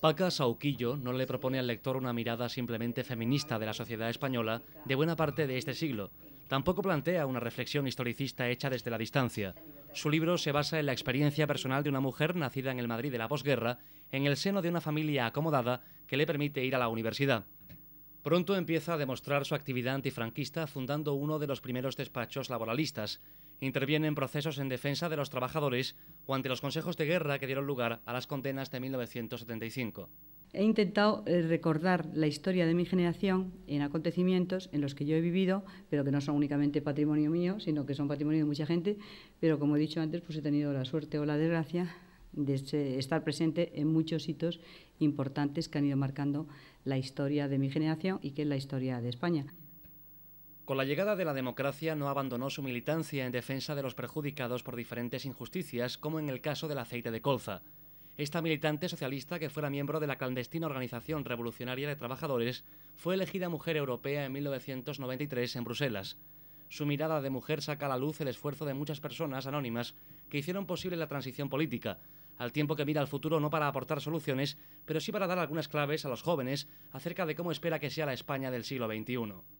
Paca Sauquillo no le propone al lector una mirada simplemente feminista de la sociedad española de buena parte de este siglo. Tampoco plantea una reflexión historicista hecha desde la distancia. Su libro se basa en la experiencia personal de una mujer nacida en el Madrid de la posguerra, en el seno de una familia acomodada que le permite ir a la universidad. Pronto empieza a demostrar su actividad antifranquista fundando uno de los primeros despachos laboralistas, intervienen procesos en defensa de los trabajadores o ante los consejos de guerra que dieron lugar a las condenas de 1975. He intentado eh, recordar la historia de mi generación en acontecimientos en los que yo he vivido, pero que no son únicamente patrimonio mío, sino que son patrimonio de mucha gente, pero como he dicho antes, pues he tenido la suerte o la desgracia de estar presente en muchos hitos importantes que han ido marcando la historia de mi generación y que es la historia de España. Con la llegada de la democracia no abandonó su militancia en defensa de los perjudicados por diferentes injusticias, como en el caso del aceite de colza. Esta militante socialista, que fuera miembro de la clandestina Organización Revolucionaria de Trabajadores, fue elegida Mujer Europea en 1993 en Bruselas. Su mirada de mujer saca a la luz el esfuerzo de muchas personas anónimas que hicieron posible la transición política, al tiempo que mira al futuro no para aportar soluciones, pero sí para dar algunas claves a los jóvenes acerca de cómo espera que sea la España del siglo XXI.